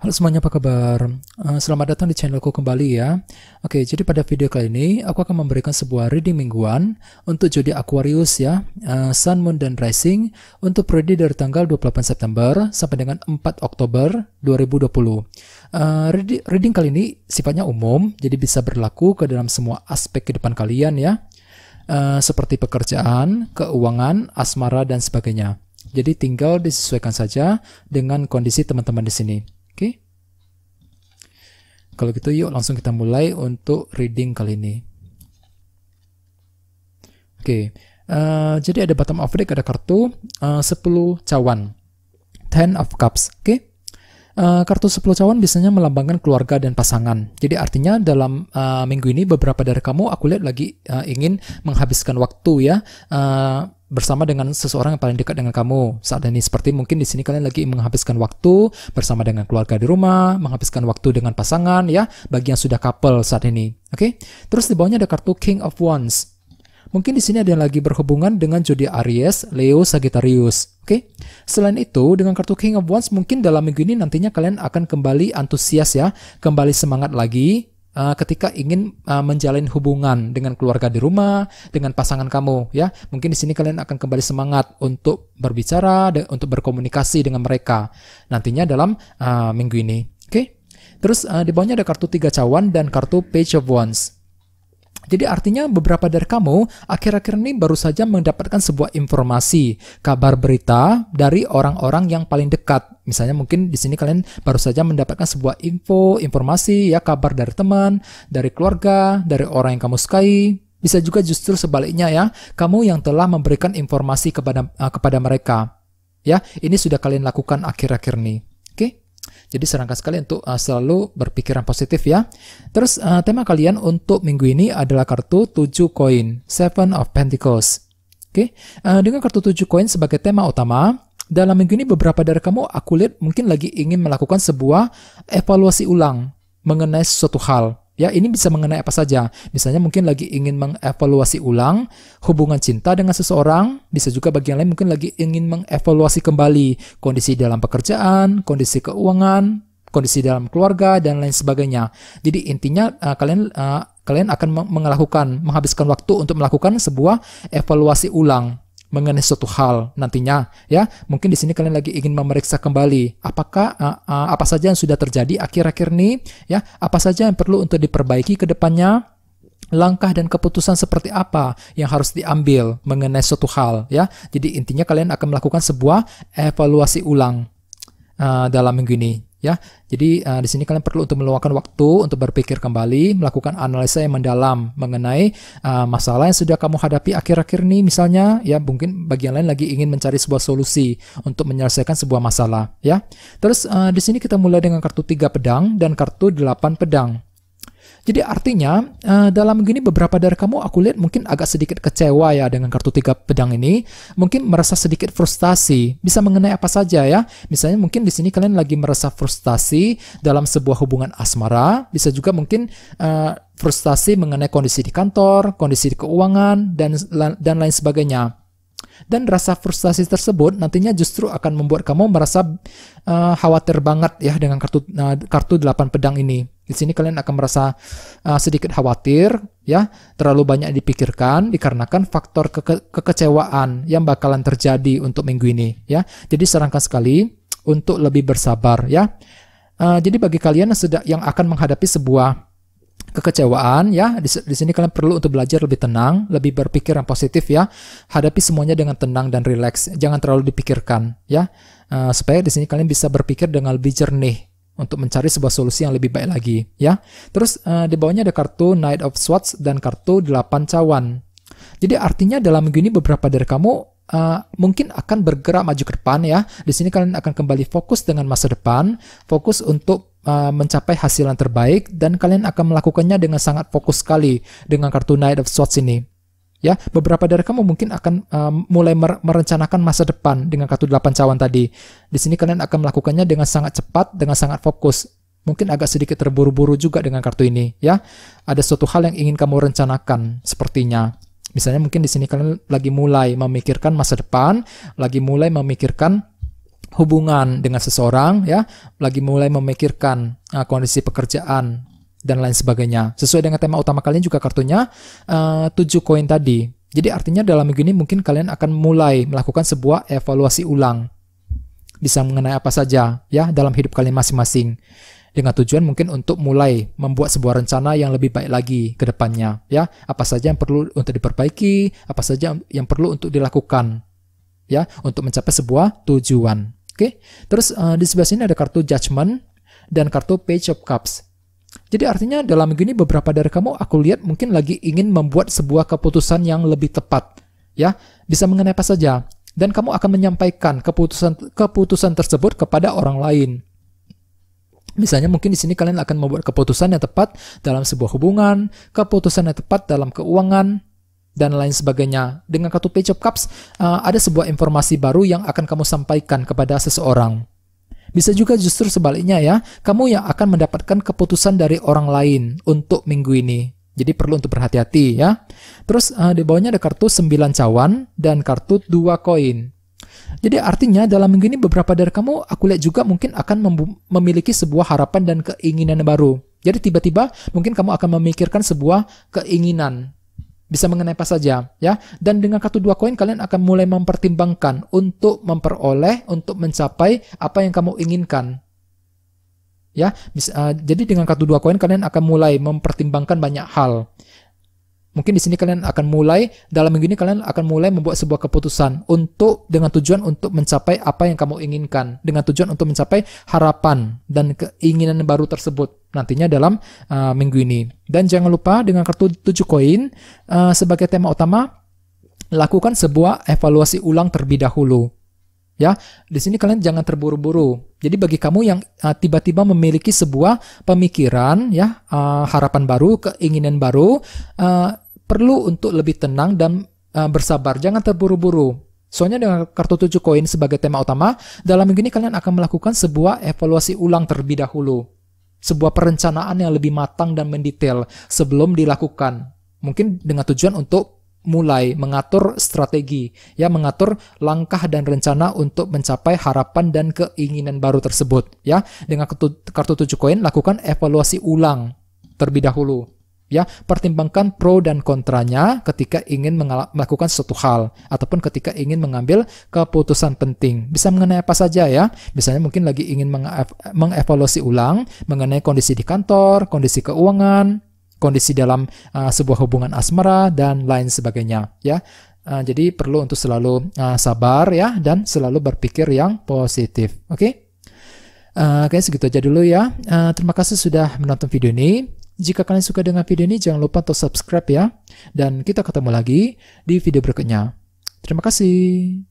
Halo semuanya, apa kabar? Eh, selamat datang di channelku kembali ya. Oke, jadi pada video kali ini aku akan memberikan sebuah reading mingguan untuk jodi Aquarius ya, eh, Sun, Moon, dan Rising untuk periode dari tanggal 28 September sampai dengan 4 Oktober 2020. Eh, reading, kali ini sifatnya umum, jadi bisa berlaku ke dalam semua aspek kehidupan kalian ya, seperti pekerjaan, keuangan, asmara, dan sebagainya. Jadi tinggal disesuaikan saja dengan kondisi teman-teman di sini. Kalau gitu yuk langsung kita mulai untuk reading kali ini. Oke, okay. uh, eh, jadi ada bottom of deck, ada kartu eh, uh, 10 cawan. Ten of Cups, oke? Okay? Eh, kartu 10 cawan biasanya melambangkan keluarga dan pasangan. Jadi artinya dalam uh, minggu ini beberapa dari kamu aku lihat lagi uh, ingin menghabiskan waktu ya. Uh, bersama dengan seseorang yang paling dekat dengan kamu saat ini seperti mungkin di sini kalian lagi menghabiskan waktu bersama dengan keluarga di rumah, menghabiskan waktu dengan pasangan ya bagi yang sudah couple saat ini. Oke. Okay? Terus di bawahnya ada kartu King of Wands. Mungkin di sini ada yang lagi berhubungan dengan zodiak Aries, Leo, Sagittarius. Oke. Okay? Selain itu, dengan kartu King of Wands mungkin dalam minggu ini nantinya kalian akan kembali antusias ya, kembali semangat lagi Eh, ketika ingin eh, menjalin hubungan dengan keluarga di rumah, dengan pasangan kamu, ya. Mungkin di sini kalian akan kembali semangat untuk berbicara, untuk berkomunikasi dengan mereka nantinya dalam uh, minggu ini. Oke. Okay? Terus uh, di bawahnya ada kartu tiga cawan dan kartu page of wands. Jadi artinya beberapa dari kamu akhir-akhir ini baru saja mendapatkan sebuah informasi, kabar berita dari orang-orang yang paling dekat. Misalnya mungkin di sini kalian baru saja mendapatkan sebuah info, informasi ya kabar dari teman, dari keluarga, dari orang yang kamu sukai, bisa juga justru sebaliknya ya, kamu yang telah memberikan informasi kepada uh, kepada mereka. Ya, ini sudah kalian lakukan akhir-akhir ini. Jadi serangka sekali untuk uh, selalu berpikiran positif ya. Terus uh, tema kalian untuk minggu ini adalah kartu 7 koin, Seven of Pentacles. Oke, okay? uh, dengan kartu 7 koin sebagai tema utama, dalam minggu ini beberapa dari kamu aku lihat mungkin lagi ingin melakukan sebuah evaluasi ulang mengenai suatu hal. Ya, ini bisa mengenai apa saja. Misalnya mungkin lagi ingin mengevaluasi ulang hubungan cinta dengan seseorang, bisa juga bagian lain mungkin lagi ingin mengevaluasi kembali kondisi dalam pekerjaan, kondisi keuangan, kondisi dalam keluarga dan lain sebagainya. Jadi intinya uh, kalian uh, kalian akan melakukan menghabiskan waktu untuk melakukan sebuah evaluasi ulang mengenai suatu hal nantinya ya mungkin di sini kalian lagi ingin memeriksa kembali apakah uh, uh, apa saja yang sudah terjadi akhir-akhir ini ya apa saja yang perlu untuk diperbaiki ke depannya langkah dan keputusan seperti apa yang harus diambil mengenai suatu hal ya jadi intinya kalian akan melakukan sebuah evaluasi ulang uh, dalam minggu ini ya. Jadi uh, di sini kalian perlu untuk meluangkan waktu untuk berpikir kembali, melakukan analisa yang mendalam mengenai uh, masalah yang sudah kamu hadapi akhir-akhir ini misalnya ya mungkin bagian lain lagi ingin mencari sebuah solusi untuk menyelesaikan sebuah masalah ya. Terus uh, di sini kita mulai dengan kartu tiga pedang dan kartu delapan pedang. Jadi artinya eh, dalam gini beberapa dari kamu aku lihat mungkin agak sedikit kecewa ya dengan kartu tiga pedang ini, mungkin merasa sedikit frustasi. Bisa mengenai apa saja ya? Misalnya mungkin di sini kalian lagi merasa frustasi dalam sebuah hubungan asmara, bisa juga mungkin uh, frustasi mengenai kondisi di kantor, kondisi di keuangan dan dan lain sebagainya. Dan rasa frustasi tersebut nantinya justru akan membuat kamu merasa uh, khawatir banget ya dengan kartu uh, kartu delapan pedang ini. Di sini kalian akan merasa uh, sedikit khawatir, ya, terlalu banyak dipikirkan dikarenakan faktor keke kekecewaan yang bakalan terjadi untuk minggu ini, ya. Jadi sarankan sekali untuk lebih bersabar, ya. Uh, jadi bagi kalian yang sedang yang akan menghadapi sebuah kekecewaan ya di, di sini kalian perlu untuk belajar lebih tenang lebih berpikir yang positif ya hadapi semuanya dengan tenang dan rileks jangan terlalu dipikirkan ya uh, supaya di sini kalian bisa berpikir dengan lebih jernih untuk mencari sebuah solusi yang lebih baik lagi ya. Terus uh, di bawahnya ada kartu Knight of Swords dan kartu Delapan cawan. Jadi artinya dalam minggu ini beberapa dari kamu Uh, mungkin akan bergerak maju ke depan ya. Di sini kalian akan kembali fokus dengan masa depan, fokus untuk eh, mencapai hasil yang terbaik dan kalian akan melakukannya dengan sangat fokus sekali dengan kartu Knight of Swords ini ya beberapa dari kamu mungkin akan um, mulai merencanakan masa depan dengan kartu delapan cawan tadi di sini kalian akan melakukannya dengan sangat cepat dengan sangat fokus mungkin agak sedikit terburu-buru juga dengan kartu ini ya ada suatu hal yang ingin kamu rencanakan sepertinya misalnya mungkin di sini kalian lagi mulai memikirkan masa depan lagi mulai memikirkan hubungan dengan seseorang ya lagi mulai memikirkan uh, kondisi pekerjaan dan lain sebagainya. Sesuai dengan tema utama kalian juga kartunya uh, koin tadi. Jadi artinya dalam minggu ini mungkin kalian akan mulai melakukan sebuah evaluasi ulang. Bisa mengenai apa saja ya dalam hidup kalian masing-masing. Dengan tujuan mungkin untuk mulai membuat sebuah rencana yang lebih baik lagi ke depannya ya. Apa saja yang perlu untuk diperbaiki, apa saja yang perlu untuk dilakukan ya untuk mencapai sebuah tujuan. Oke. Terus uh, di sebelah sini ada kartu judgment dan kartu page of cups. Jadi artinya dalam begini beberapa dari kamu aku lihat mungkin lagi ingin membuat sebuah keputusan yang lebih tepat, ya. Bisa mengenai apa saja dan kamu akan menyampaikan keputusan keputusan tersebut kepada orang lain. Misalnya mungkin di sini kalian akan membuat keputusan yang tepat dalam sebuah hubungan, keputusan yang tepat dalam keuangan, dan lain sebagainya. Dengan kartu Page of Cups, eh, ada sebuah informasi baru yang akan kamu sampaikan kepada seseorang. Bisa juga justru sebaliknya ya, kamu yang akan mendapatkan keputusan dari orang lain untuk minggu ini. Jadi perlu untuk berhati-hati ya. Terus uh, di bawahnya ada kartu 9 cawan dan kartu 2 koin. Jadi artinya dalam minggu ini beberapa dari kamu aku lihat juga mungkin akan memiliki sebuah harapan dan keinginan baru. Jadi tiba-tiba mungkin kamu akan memikirkan sebuah keinginan bisa mengenai apa saja ya dan dengan kartu dua koin kalian akan mulai mempertimbangkan untuk memperoleh untuk mencapai apa yang kamu inginkan ya bisa, uh, eh, jadi dengan kartu dua koin kalian akan mulai mempertimbangkan banyak hal mungkin di sini kalian akan mulai dalam minggu ini kalian akan mulai membuat sebuah keputusan untuk dengan tujuan untuk mencapai apa yang kamu inginkan dengan tujuan untuk mencapai harapan dan keinginan baru tersebut nantinya dalam uh, minggu ini. Dan jangan lupa dengan kartu 7 koin uh, sebagai tema utama lakukan sebuah evaluasi ulang terlebih dahulu. Ya, di sini kalian jangan terburu-buru. Jadi bagi kamu yang eh, tiba-tiba uh, memiliki sebuah pemikiran ya, uh, harapan baru, keinginan baru, uh, perlu untuk lebih tenang dan uh, bersabar. Jangan terburu-buru. Soalnya dengan kartu 7 koin sebagai tema utama, dalam minggu ini kalian akan melakukan sebuah evaluasi ulang terlebih dahulu sebuah perencanaan yang lebih matang dan mendetail sebelum dilakukan. Mungkin dengan tujuan untuk mulai mengatur strategi, ya mengatur langkah dan rencana untuk mencapai harapan dan keinginan baru tersebut, ya. Dengan kartu tujuh koin lakukan evaluasi ulang terlebih dahulu ya pertimbangkan pro dan kontranya ketika ingin melakukan suatu hal ataupun ketika ingin mengambil keputusan penting bisa mengenai apa saja ya misalnya mungkin lagi ingin mengevaluasi ulang mengenai kondisi di kantor kondisi keuangan kondisi dalam uh, sebuah hubungan asmara dan lain sebagainya ya uh, jadi perlu untuk selalu uh, sabar ya dan selalu berpikir yang positif oke okay? Uh, Oke, okay, segitu aja dulu ya. Uh, terima kasih sudah menonton video ini. Jika kalian suka dengan video ini, jangan lupa untuk subscribe ya. Dan kita ketemu lagi di video berikutnya. Terima kasih.